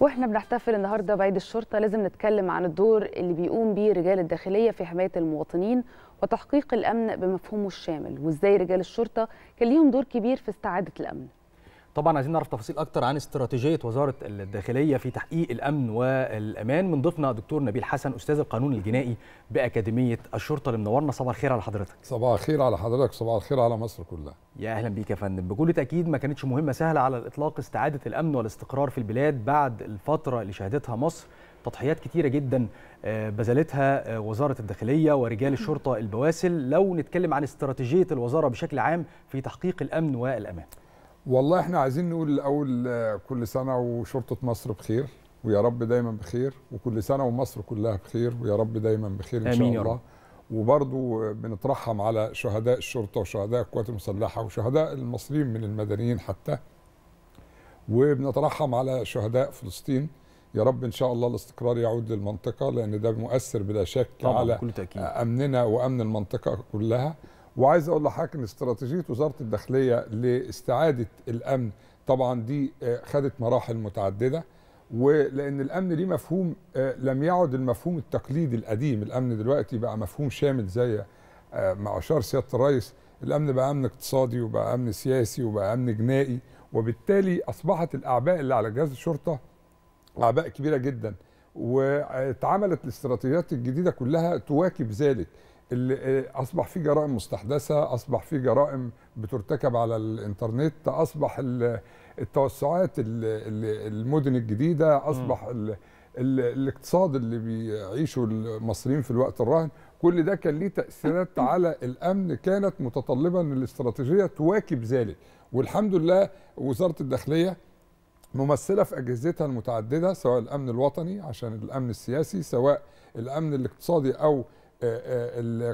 واحنا بنحتفل النهارده بعيد الشرطه لازم نتكلم عن الدور اللي بيقوم بيه رجال الداخليه في حمايه المواطنين وتحقيق الامن بمفهومه الشامل وازاي رجال الشرطه كان ليهم دور كبير في استعاده الامن طبعا عايزين نعرف تفاصيل اكتر عن استراتيجيه وزاره الداخليه في تحقيق الامن والامان من ضيفنا دكتور نبيل حسن استاذ القانون الجنائي باكاديميه الشرطه اللي منورنا صباح الخير على حضرتك صباح الخير على حضرتك صباح الخير على مصر كلها يا اهلا بيك يا فندم بكل تاكيد ما كانتش مهمه سهله على الاطلاق استعاده الامن والاستقرار في البلاد بعد الفتره اللي شهدتها مصر تضحيات كتيرة جدا آه، بذلتها آه، وزارة الداخلية ورجال الشرطة البواسل لو نتكلم عن استراتيجية الوزارة بشكل عام في تحقيق الأمن والأمان والله احنا عايزين نقول الاول آه، كل سنه وشرطه مصر بخير ويا رب دايما بخير وكل سنه ومصر كلها بخير ويا رب دايما بخير ان شاء الله رب. وبرضو بنترحم على شهداء الشرطه وشهداء القوات المسلحه وشهداء المصريين من المدنيين حتى وبنترحم على شهداء فلسطين يا رب ان شاء الله الاستقرار يعود للمنطقه لان ده مؤثر بلا شك على تأكيد. امننا وامن المنطقه كلها وعايز اقول لحضرتك ان استراتيجيه وزاره الداخليه لاستعاده الامن طبعا دي آه، خدت مراحل متعدده ولان الامن ليه مفهوم آه، لم يعد المفهوم التقليدي القديم الامن دلوقتي بقى مفهوم شامل زي آه، ما اشار سياده الرئيس الامن بقى امن اقتصادي وبقى امن سياسي وبقى امن جنائي وبالتالي اصبحت الاعباء اللي على جهاز الشرطه اعباء كبيره جدا واتعملت الاستراتيجيات الجديده كلها تواكب ذلك اللي آه، اصبح في جرائم مستحدثه اصبح في جرائم بترتكب على الانترنت اصبح التوسعات المدن الجديده اصبح ال الاقتصاد اللي بيعيشه المصريين في الوقت الراهن كل ده كان ليه تاثيرات على الامن كانت متطلبه ان الاستراتيجيه تواكب ذلك والحمد لله وزاره الداخليه ممثله في اجهزتها المتعدده سواء الامن الوطني عشان الامن السياسي سواء الامن الاقتصادي او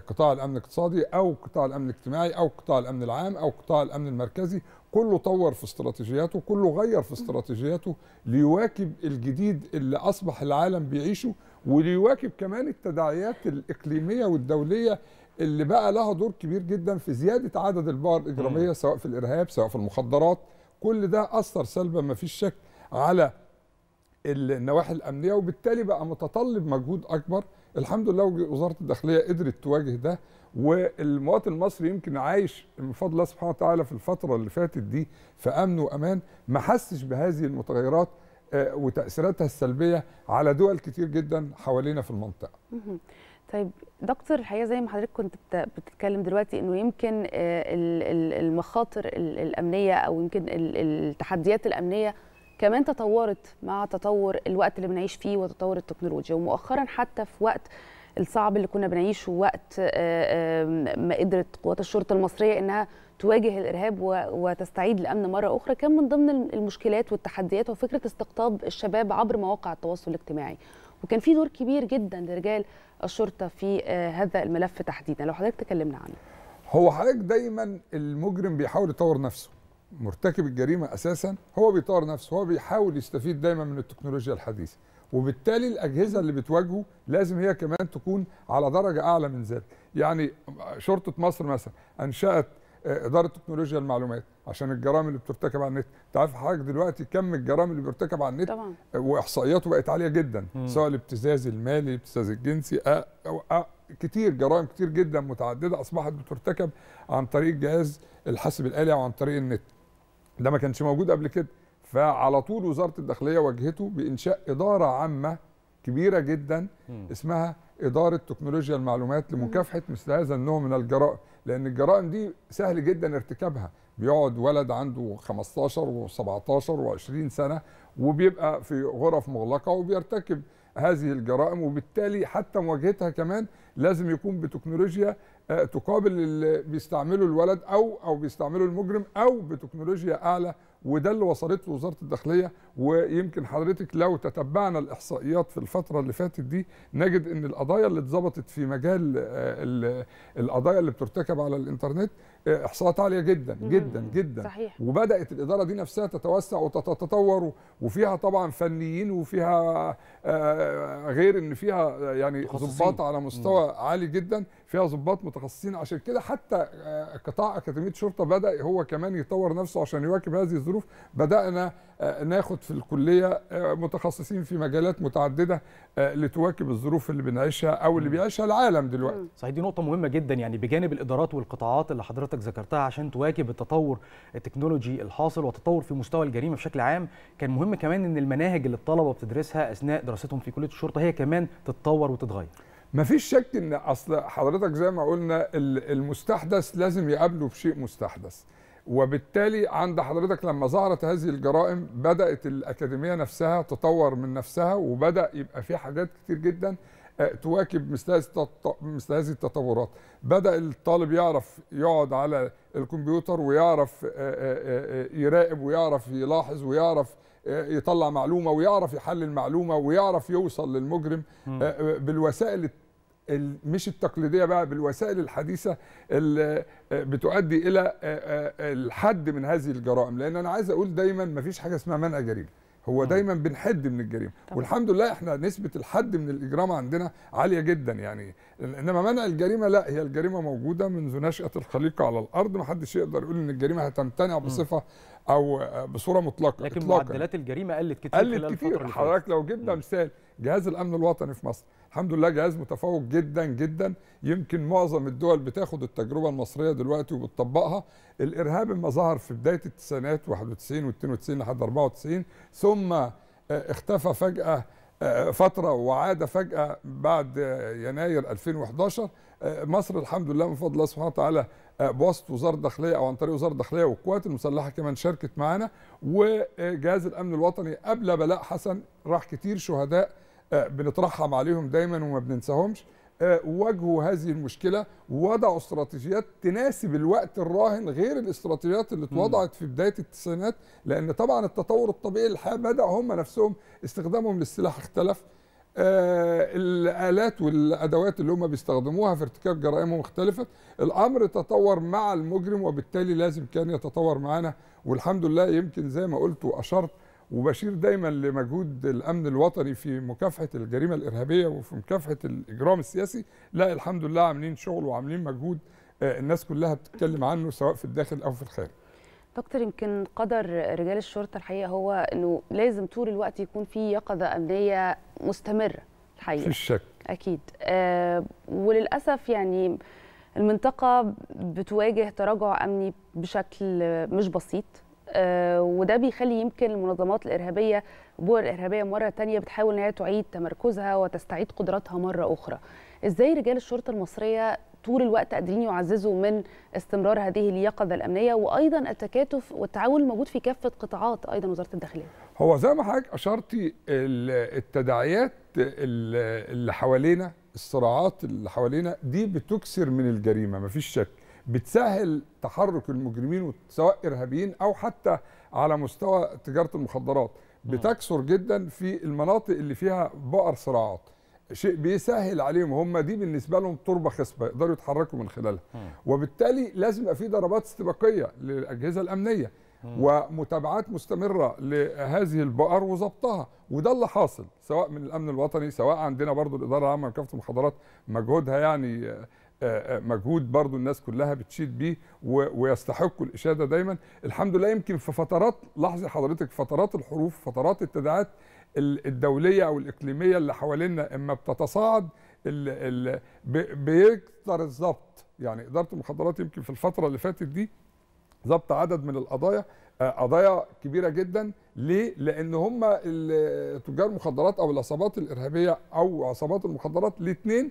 قطاع الامن الاقتصادي او قطاع الامن الاجتماعي او قطاع الامن العام او قطاع الامن المركزي كله طور في استراتيجياته كله غير في استراتيجياته ليواكب الجديد اللي اصبح العالم بيعيشه وليواكب كمان التداعيات الاقليميه والدوليه اللي بقى لها دور كبير جدا في زياده عدد البار الاجراميه سواء في الارهاب سواء في المخدرات كل ده اثر سلبا ما فيش شك على النواحي الامنيه وبالتالي بقى متطلب مجهود اكبر الحمد لله وزاره الداخليه قدرت تواجه ده والمواطن المصري يمكن عايش بفضل الله سبحانه وتعالى في الفتره اللي فاتت دي في امن وامان ما حسش بهذه المتغيرات آه، وتاثيراتها السلبيه على دول كتير جدا حوالينا في المنطقه. طيب دكتور الحقيقه زي ما حضرتك كنت بتتكلم دلوقتي انه يمكن آه، المخاطر الامنيه او يمكن التحديات الامنيه كمان تطورت مع تطور الوقت اللي بنعيش فيه وتطور التكنولوجيا ومؤخرا حتى في وقت الصعب اللي كنا بنعيشه وقت آه، آه، ما قدرت قوات الشرطه المصريه انها تواجه الارهاب وتستعيد الامن مره اخرى كان من ضمن المشكلات والتحديات وفكره استقطاب الشباب عبر مواقع التواصل الاجتماعي وكان في دور كبير جدا لرجال الشرطه في آه، هذا الملف تحديدا لو حضرتك تكلمنا عنه هو حضرتك دايما المجرم بيحاول يطور نفسه مرتكب الجريمه اساسا هو بيطور نفسه هو بيحاول يستفيد دايما من التكنولوجيا الحديثه وبالتالي الاجهزه اللي بتواجهه لازم هي كمان تكون على درجه اعلى من ذلك يعني شرطه مصر مثلا انشات آه، اداره تكنولوجيا المعلومات عشان الجرائم اللي بترتكب على النت انت عارف حضرتك دلوقتي كم الجرائم اللي بيرتكب على النت آه، واحصائياته بقت عاليه جدا مم. سواء الابتزاز المالي الابتزاز الجنسي أه أو أه كتير جرائم كتير جدا متعدده اصبحت بترتكب عن طريق جهاز الحاسب الالي او عن طريق النت ده ما كانش موجود قبل كده فعلى طول وزاره الداخليه واجهته بانشاء اداره عامه كبيره جدا اسمها اداره تكنولوجيا المعلومات لمكافحه مثل هذا النوع من الجرائم لان الجرائم دي سهل جدا ارتكابها بيقعد ولد عنده 15 و17 و20 سنه وبيبقى في غرف مغلقه وبيرتكب هذه الجرائم وبالتالي حتى مواجهتها كمان لازم يكون بتكنولوجيا آه، تقابل اللي بيستعمله الولد او او بيستعمله المجرم او بتكنولوجيا اعلى وده اللي وصلت له وزاره الداخليه ويمكن حضرتك لو تتبعنا الاحصائيات في الفتره اللي فاتت دي نجد ان القضايا اللي اتظبطت في مجال آه، القضايا اللي بترتكب على الانترنت آه، احصاءات عاليه جدا جدا جدا صحيح. وبدات الاداره دي نفسها تتوسع وتتطور وفيها طبعا فنيين وفيها غير ان فيها يعني ضباط على مستوى عالي جدا فيها ضباط متخصصين عشان كده حتى آه، قطاع اكاديميه شرطه بدا هو كمان يطور نفسه عشان يواكب هذه الظروف بدانا آه، ناخد في الكليه آه، متخصصين في مجالات متعدده لتواكب الظروف اللي بنعيشها او اللي بيعيشها العالم دلوقتي صحيح دي نقطه مهمه جدا يعني بجانب الادارات والقطاعات اللي حضرتك ذكرتها عشان تواكب التطور التكنولوجي الحاصل وتطور في مستوى الجريمه بشكل عام كان مهم كمان ان المناهج اللي الطلبه بتدرسها اثناء دراستهم في كليه الشرطه هي كمان تتطور وتتغير مفيش شك ان اصل حضرتك زي ما قلنا المستحدث لازم يقابله بشيء مستحدث وبالتالي عند حضرتك لما ظهرت هذه الجرائم بدات الاكاديميه نفسها تطور من نفسها وبدا يبقى في حاجات كتير جدا آه، تواكب مثل هذه التطورات بدا الطالب يعرف يقعد على الكمبيوتر ويعرف آه، آه، يراقب ويعرف يلاحظ ويعرف يطلع معلومه ويعرف يحلل معلومه ويعرف يوصل للمجرم بالوسائل مش التقليديه بقى بالوسائل الحديثه اللي آه، بتؤدي الى آه، آه، الحد من هذه الجرائم لان انا عايز اقول دايما ما فيش حاجه اسمها منع جريمه هو دايما بنحد من الجريمه والحمد لله احنا نسبه الحد من الاجرام عندنا عاليه جدا يعني انما منع الجريمه لا هي الجريمه موجوده منذ نشاه الخليقه على الارض ما حدش يقدر يقول ان الجريمه هتمتنع بصفه او بصوره مطلقه لكن إطلاقة. معدلات الجريمه قلت كتير قلت كتير حضرتك لو جبنا مثال جهاز الامن الوطني في مصر الحمد لله جهاز متفوق جدا جدا يمكن معظم الدول بتاخد التجربه المصريه دلوقتي وبتطبقها الارهاب اما ظهر في بدايه التسعينات 91 و92 لحد 94 ثم آه، اختفى فجاه آه، فتره وعاد فجاه بعد آه، يناير 2011 آه، مصر الحمد لله من فضل الله سبحانه وتعالى آه، بواسطه وزاره الداخليه او عن طريق وزاره الداخليه والقوات المسلحه كمان شاركت معانا وجهاز الامن الوطني قبل بلاء حسن راح كتير شهداء آه، بنترحم عليهم دايما وما بننساهمش واجهوا هذه المشكله ووضعوا استراتيجيات تناسب الوقت الراهن غير الاستراتيجيات اللي اتوضعت في بدايه التسعينات لان طبعا التطور الطبيعي للحياه بدا هم نفسهم استخدامهم للسلاح اختلف آه، الآلات والأدوات اللي هم بيستخدموها في ارتكاب جرائمهم اختلفت الأمر تطور مع المجرم وبالتالي لازم كان يتطور معانا والحمد لله يمكن زي ما قلت وأشرت وبشير دايما لمجهود الامن الوطني في مكافحه الجريمه الارهابيه وفي مكافحه الاجرام السياسي لا الحمد لله عاملين شغل وعاملين مجهود آه، الناس كلها بتتكلم عنه سواء في الداخل او في الخارج دكتور يمكن قدر رجال الشرطه الحقيقه هو انه لازم طول الوقت يكون في يقظه امنيه مستمره الحقيقه في الشك اكيد آه وللاسف يعني المنطقه بتواجه تراجع امني بشكل مش بسيط آه وده بيخلي يمكن المنظمات الارهابيه بور الارهابيه مره ثانيه بتحاول ان هي تعيد تمركزها وتستعيد قدراتها مره اخرى ازاي رجال الشرطه المصريه طول الوقت قادرين يعززوا من استمرار هذه اليقظه الامنيه وايضا التكاتف والتعاون الموجود في كافه قطاعات ايضا وزاره الداخليه. هو زي ما حضرتك اشرتي التداعيات اللي حوالينا الصراعات اللي حوالينا دي بتكسر من الجريمه مفيش شك بتسهل تحرك المجرمين سواء ارهابيين او حتى على مستوى تجاره المخدرات بتكسر جدا في المناطق اللي فيها بقر صراعات شيء بيسهل عليهم هم دي بالنسبه لهم تربه خصبه يقدروا يتحركوا من خلالها م. وبالتالي لازم يبقى في ضربات استباقيه للاجهزه الامنيه م. ومتابعات مستمره لهذه البقر وضبطها وده اللي حاصل سواء من الامن الوطني سواء عندنا برضو الاداره العامه لكافه المخدرات مجهودها يعني آه، آه، مجهود برضو الناس كلها بتشيد بيه ويستحقوا الإشادة دايما الحمد لله يمكن في فترات لاحظي حضرتك فترات الحروف فترات التداعات الدولية أو الإقليمية اللي حوالينا إما بتتصاعد بيكتر الضبط يعني إدارة المخدرات يمكن في الفترة اللي فاتت دي ضبط عدد من القضايا آه، قضايا كبيرة جدا ليه؟ لان هم تجار المخدرات او العصابات الارهابيه او عصابات المخدرات الاثنين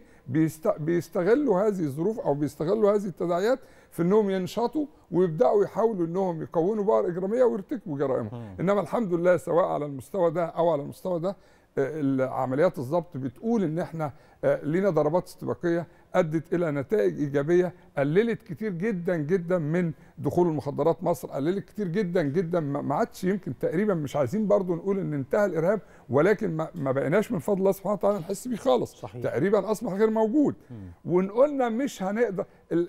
بيستغلوا هذه الظروف او بيستغلوا هذه التداعيات في انهم ينشطوا ويبداوا يحاولوا انهم يكونوا بؤر اجراميه ويرتكبوا جرائمهم، انما الحمد لله سواء على المستوى ده او على المستوى ده آه، عمليات الضبط بتقول ان احنا آه، لينا ضربات استباقيه ادت الى نتائج ايجابيه قللت كتير جدا جدا من دخول المخدرات مصر قللت كتير جدا جدا ما عادش يمكن تقريبا مش عايزين برضو نقول ان انتهى الارهاب ولكن ما بقيناش من فضل الله سبحانه وتعالى نحس بيه خالص صحيح. تقريبا اصبح غير موجود ونقولنا مش هنقدر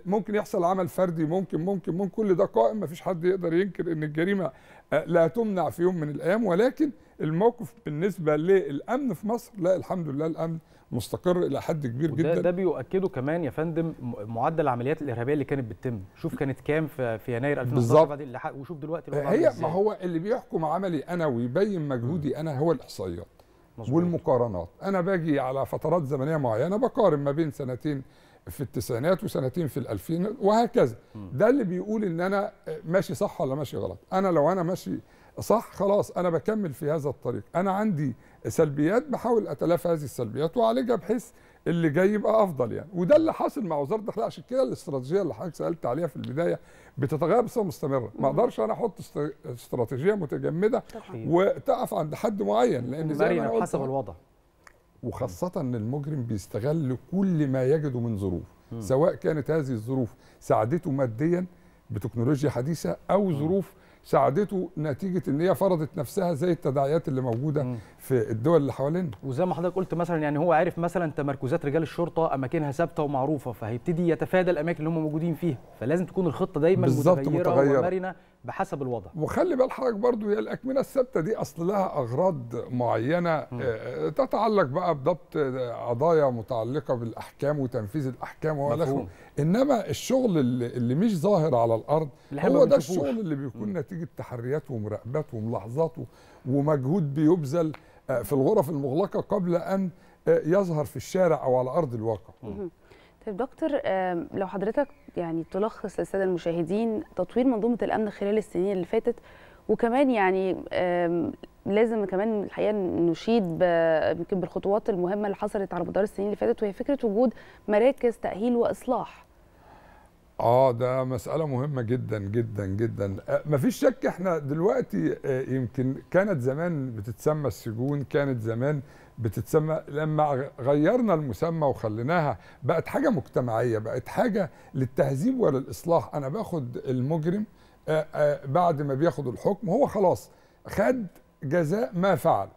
ممكن يحصل عمل فردي ممكن ممكن ممكن كل ده قائم ما فيش حد يقدر ينكر ان الجريمه آه، لا تمنع في يوم من الايام ولكن الموقف بالنسبه للامن في مصر لا الحمد لله الامن مستقر الى حد كبير وده جدا ده بيؤكده كمان يا فندم معدل العمليات الارهابيه اللي كانت بتتم شوف كانت كام في, يناير 2019 وشوف دلوقتي الوضع هي ما هو اللي بيحكم عملي انا ويبين مجهودي انا هو الاحصائيات مظبوط. والمقارنات انا باجي على فترات زمنيه معينه بقارن ما بين سنتين في التسعينات وسنتين في الألفين وهكذا م. ده اللي بيقول ان انا ماشي صح ولا ماشي غلط انا لو انا ماشي صح خلاص انا بكمل في هذا الطريق انا عندي سلبيات بحاول اتلافى هذه السلبيات واعالجها بحيث اللي جاي يبقى افضل يعني وده اللي حاصل مع وزاره الداخليه عشان كده الاستراتيجيه اللي حضرتك سالت عليها في البدايه بتتغير بصفه مستمره ما اقدرش انا احط استراتيجيه متجمده وتقف عند حد معين لان زي ما حسب الوضع وخاصه ان المجرم بيستغل كل ما يجده من ظروف سواء كانت هذه الظروف ساعدته ماديا بتكنولوجيا حديثه او ظروف ساعدته نتيجه ان هي فرضت نفسها زي التداعيات اللي موجوده م. في الدول اللي حوالينا وزي ما حضرتك قلت مثلا يعني هو عارف مثلا تمركزات رجال الشرطه اماكنها ثابته ومعروفه فهيبتدي يتفادى الاماكن اللي هم موجودين فيها فلازم تكون الخطه دايما متغيره, متغيرة ومرنه بحسب الوضع وخلي بال حضرتك برضه هي الاكمنه الثابته دي اصل لها اغراض معينه م. آه، آه، تتعلق بقى بضبط قضايا متعلقه بالاحكام وتنفيذ الاحكام وله انما الشغل اللي, اللي مش ظاهر على الارض هو ده الشغل اللي بيكون م. نتيجه تحريات ومراقبات وملاحظات ومجهود بيبذل آه، في الغرف المغلقه قبل ان يظهر في الشارع او على ارض الواقع م. طيب دكتور لو حضرتك يعني تلخص للساده المشاهدين تطوير منظومه الامن خلال السنين اللي فاتت وكمان يعني لازم كمان الحقيقه نشيد يمكن بالخطوات المهمه اللي حصلت على مدار السنين اللي فاتت وهي فكره وجود مراكز تاهيل واصلاح. اه ده مساله مهمه جدا جدا جدا مفيش شك احنا دلوقتي آه، يمكن كانت زمان بتتسمى السجون كانت زمان بتتسمى لما غيرنا المسمى وخليناها بقت حاجه مجتمعيه بقت حاجه للتهذيب وللاصلاح انا باخد المجرم بعد ما بياخد الحكم هو خلاص خد جزاء ما فعل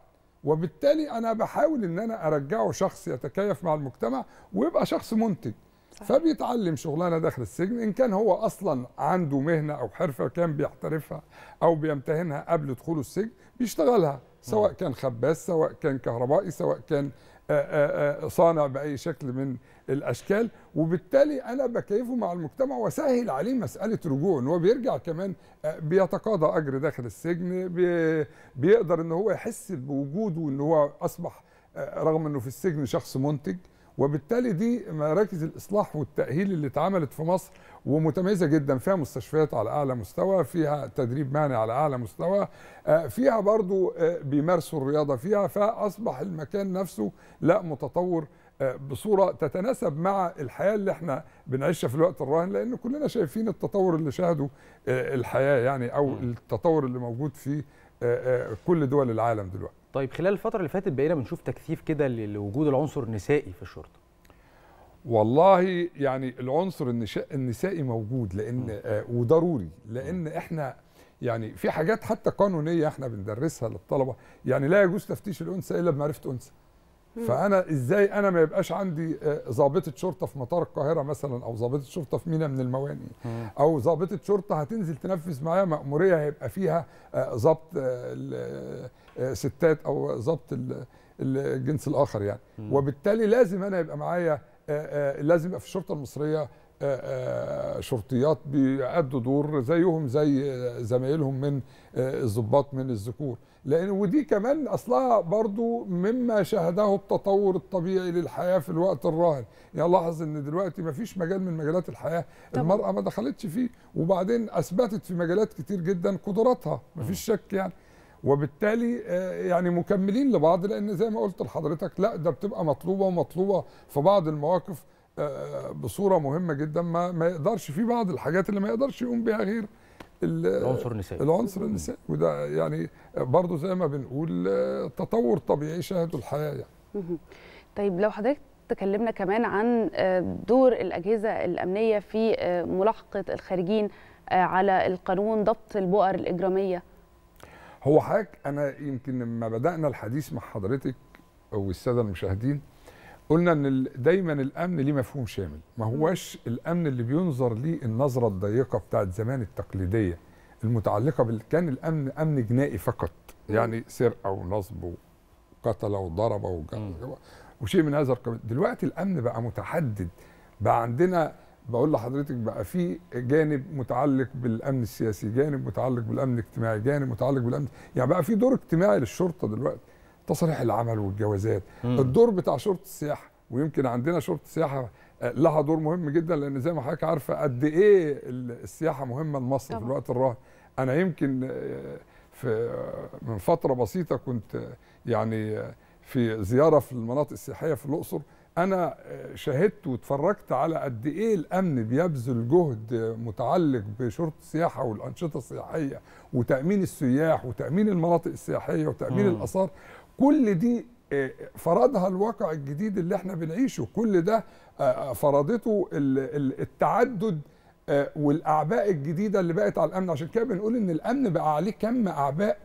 وبالتالي انا بحاول ان انا ارجعه شخص يتكيف مع المجتمع ويبقى شخص منتج فبيتعلم شغلانه داخل السجن ان كان هو اصلا عنده مهنه او حرفه كان بيحترفها او بيمتهنها قبل دخوله السجن بيشتغلها سواء كان خباز سواء كان كهربائي سواء كان آآ آه، آآ آه، آه، صانع باي شكل من الاشكال وبالتالي انا بكيفه مع المجتمع وسهل عليه مساله رجوع ان هو بيرجع كمان بيتقاضى اجر داخل السجن بيقدر ان هو يحس بوجوده ان هو اصبح رغم انه في السجن شخص منتج وبالتالي دي مراكز الاصلاح والتاهيل اللي اتعملت في مصر ومتميزه جدا فيها مستشفيات على اعلى مستوى فيها تدريب مهني على اعلى مستوى آه، فيها برضو آه، بيمارسوا الرياضه فيها فاصبح المكان نفسه لا متطور آه، بصوره تتناسب مع الحياه اللي احنا بنعيشها في الوقت الراهن لان كلنا شايفين التطور اللي شاهده الحياه يعني او التطور اللي موجود في كل دول العالم دلوقتي طيب خلال الفترة اللي فاتت بقينا بنشوف تكثيف كده لوجود العنصر النسائي في الشرطة. والله يعني العنصر النسائي موجود لان آه وضروري لان احنا يعني في حاجات حتى قانونيه احنا بندرسها للطلبه يعني لا يجوز تفتيش الانثى الا بمعرفه انثى. فانا ازاي انا ما يبقاش عندي ضابطه آه، شرطه في مطار القاهره مثلا او ضابطه شرطه في مينا من الموانئ او ضابطه شرطه هتنزل تنفذ معايا ماموريه هيبقى فيها ضبط آه، الستات آه، او ضبط الجنس الاخر يعني وبالتالي لازم انا يبقى معايا لازم يبقى في الشرطه المصريه شرطيات بيأدوا دور زيهم زي زمايلهم من الضباط من الذكور لان ودي كمان اصلها برضو مما شهده التطور الطبيعي للحياه في الوقت الراهن يعني لاحظ ان دلوقتي ما فيش مجال من مجالات الحياه طبعا. المراه ما دخلتش فيه وبعدين اثبتت في مجالات كتير جدا قدراتها ما فيش شك يعني وبالتالي آه، يعني مكملين لبعض لان زي ما قلت لحضرتك لا ده بتبقى مطلوبه ومطلوبه في بعض المواقف آه، آه، بصوره مهمه جدا ما ما يقدرش في بعض الحاجات اللي ما يقدرش يقوم بها غير العنصر النسائي العنصر النسائي وده يعني برضه زي ما بنقول آه، تطور طبيعي شاهده الحياه يعني طيب لو حضرتك تكلمنا كمان عن آه، دور الاجهزه الامنيه في آه، ملاحقه الخارجين على القانون ضبط البؤر الاجراميه هو حضرتك انا يمكن لما بدانا الحديث مع حضرتك والساده المشاهدين قلنا ان دايما الامن ليه مفهوم شامل ما هواش الامن اللي بينظر ليه النظره الضيقه بتاعه زمان التقليديه المتعلقه بال كان الامن امن جنائي فقط يعني سرقه ونصب وقتل وضرب وشيء من هذا القبيل دلوقتي الامن بقى متحدد بقى عندنا بقول لحضرتك بقى في جانب متعلق بالامن السياسي جانب متعلق بالامن الاجتماعي جانب متعلق بالامن يعني بقى في دور اجتماعي للشرطه دلوقتي تصريح العمل والجوازات مم. الدور بتاع شرطه السياحه ويمكن عندنا شرطه السياحه آه، لها دور مهم جدا لان زي ما حضرتك عارفه قد ايه السياحه مهمه لمصر طبعا. في الوقت الراهن انا يمكن آه، في آه، من فتره بسيطه كنت يعني في زياره في المناطق السياحيه في الاقصر انا شاهدت واتفرجت على قد ايه الامن بيبذل جهد متعلق بشرطه السياحه والانشطه السياحيه وتامين السياح وتامين المناطق السياحيه وتامين الاثار كل دي آه، فرضها الواقع الجديد اللي احنا بنعيشه كل ده آه، آه، فرضته التعدد والاعباء الجديده اللي بقت على الامن عشان كده بنقول ان الامن بقى عليه كم اعباء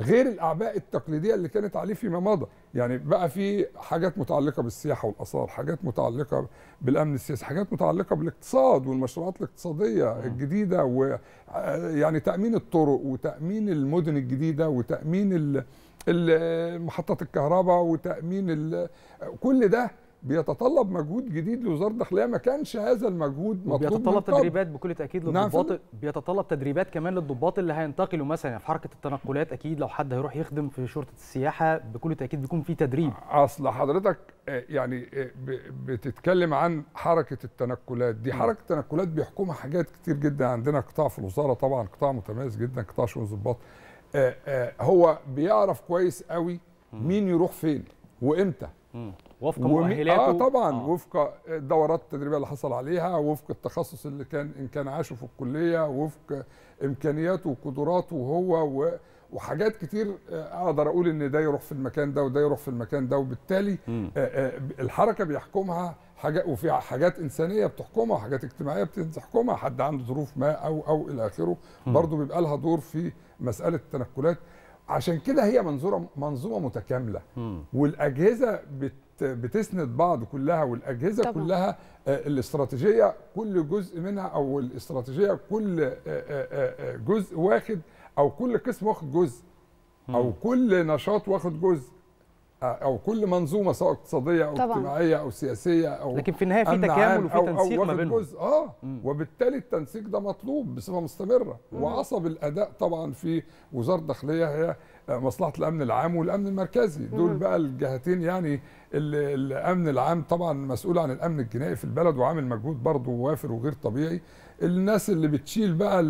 غير الاعباء التقليديه اللي كانت عليه فيما مضى يعني بقى في حاجات متعلقه بالسياحه والاثار حاجات متعلقه بالامن السياسي حاجات متعلقه بالاقتصاد والمشروعات الاقتصاديه الجديده ويعني تامين الطرق وتامين المدن الجديده وتامين محطات الكهرباء وتامين كل ده بيتطلب مجهود جديد لوزاره الداخليه ما كانش هذا المجهود مطلوب بيتطلب تدريبات بكل تاكيد للضباط نعم بيتطلب تدريبات كمان للضباط اللي هينتقلوا مثلا في حركه التنقلات اكيد لو حد هيروح يخدم في شرطه السياحه بكل تاكيد بيكون في تدريب اصل حضرتك آه، يعني آه، بتتكلم عن حركه التنقلات دي حركه التنقلات بيحكمها حاجات كتير جدا عندنا قطاع في الوزاره طبعا قطاع متميز جدا قطاع شؤون الضباط آه، آه، هو بيعرف كويس قوي مين يروح فين وامتى وفق مؤهلاته اه طبعا آه. وفق الدورات التدريبيه اللي حصل عليها وفق التخصص اللي كان ان كان عاشه في الكليه وفق امكانياته وقدراته هو و... وحاجات كتير آه، اقدر اقول ان ده يروح في المكان ده وده يروح في المكان ده وبالتالي الحركه بيحكمها حاجه وفي حاجات انسانيه بتحكمها وحاجات اجتماعيه بتحكمها حد عنده ظروف ما او او الى اخره برضه بيبقى لها دور في مساله التنكلات عشان كده هي منظوره منظومه متكامله والاجهزه بت بتسند بعض كلها والاجهزه طبعا. كلها آه، الاستراتيجيه كل جزء منها او الاستراتيجيه كل آه، آه، جزء واخد او كل قسم واخد جزء او كل نشاط واخد جزء او كل منظومه سواء اقتصاديه او طبعا. اجتماعيه او سياسيه او لكن في النهايه في تكامل وفي تنسيق ما بينهم اه مم. وبالتالي التنسيق ده مطلوب بصفه مستمره مم. وعصب الاداء طبعا في وزاره الداخليه هي آه، مصلحه الامن العام والامن المركزي دول مم. بقى الجهتين يعني الامن العام طبعا مسؤول عن الامن الجنائي في البلد وعامل مجهود برضه وافر وغير طبيعي الناس اللي بتشيل بقى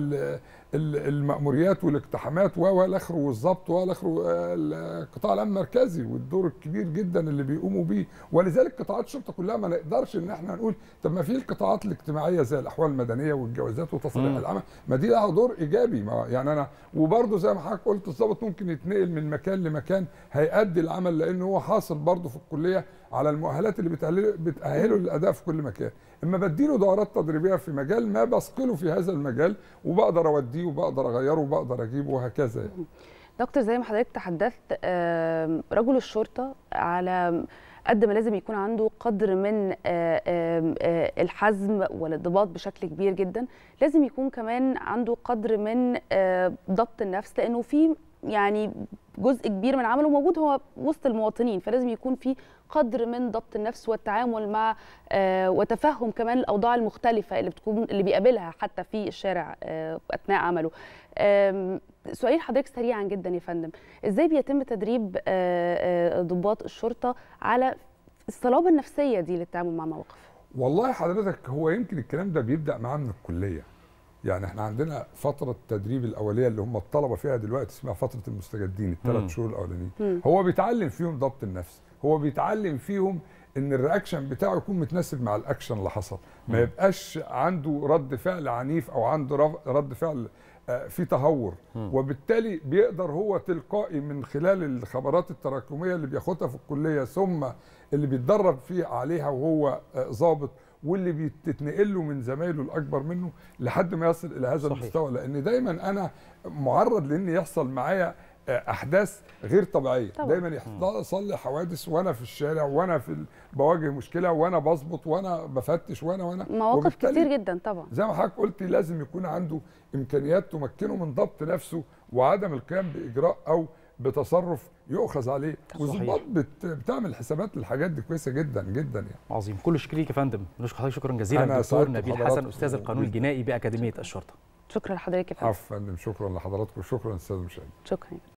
المأموريات والاقتحامات والآخر والظبط والآخر آه، القطاع الأمن المركزي والدور الكبير جدا اللي بيقوموا بيه ولذلك قطاعات الشرطة كلها ما نقدرش إن احنا نقول طب ما في القطاعات الاجتماعية زي الأحوال المدنية والجوازات وتصريح العمل ما دي لها دور إيجابي ما يعني أنا وبرده زي ما حضرتك قلت الظابط ممكن يتنقل من مكان لمكان هيأدي العمل لأن هو حاصل برده في الكلية على المؤهلات اللي بتأهله للأداء في كل مكان اما بديله دورات تدريبيه في مجال ما بثقله في هذا المجال وبقدر اوديه وبقدر اغيره وبقدر اجيبه وهكذا يعني. دكتور زي ما حضرتك تحدثت رجل الشرطه على قد ما لازم يكون عنده قدر من الحزم والانضباط بشكل كبير جدا لازم يكون كمان عنده قدر من ضبط النفس لانه في يعني جزء كبير من عمله موجود هو وسط المواطنين فلازم يكون في قدر من ضبط النفس والتعامل مع آه، وتفهم كمان الاوضاع المختلفه اللي بتكون اللي بيقابلها حتى في الشارع آه، اثناء عمله سؤالي لحضرتك سريعا جدا يا فندم ازاي بيتم تدريب آه، ضباط الشرطه على الصلابه النفسيه دي للتعامل مع مواقف والله حضرتك هو يمكن الكلام ده بيبدا معاه من الكليه يعني احنا عندنا فتره التدريب الاوليه اللي هم الطلبه فيها دلوقتي اسمها فتره المستجدين الثلاث شهور الاولانيين هو بيتعلم فيهم ضبط النفس هو بيتعلم فيهم ان الرياكشن بتاعه يكون متناسب مع الاكشن اللي حصل ما يبقاش عنده رد فعل عنيف او عنده رد فعل آه، في تهور وبالتالي بيقدر هو تلقائي من خلال الخبرات التراكميه اللي بياخدها في الكليه ثم اللي بيتدرب فيه عليها وهو ظابط آه، واللي بتتنقل له من زمايله الاكبر منه لحد ما يصل الى هذا صحيح. المستوى لان دايما انا معرض لان يحصل معايا آه، احداث غير طبيعيه طبعا. دايما يحصل لي حوادث وانا في الشارع وانا في بواجه مشكله وانا بظبط وانا بفتش وانا وانا مواقف كتير جدا طبعا زي ما حضرتك قلت لازم يكون عنده امكانيات تمكنه من ضبط نفسه وعدم القيام باجراء او بتصرف يؤخذ عليه والظباط بت... بتعمل حسابات للحاجات دي كويسه جدا جدا يعني عظيم كل الشكر ليك يا فندم نشكر حضرتك شكرا جزيلا دكتور نبيل حسن استاذ القانون الجنائي باكاديميه الشرطه شكرا لحضرتك يا فندم عفوا فندم شكرا لحضراتكم شكرا استاذ مشاهد شكرا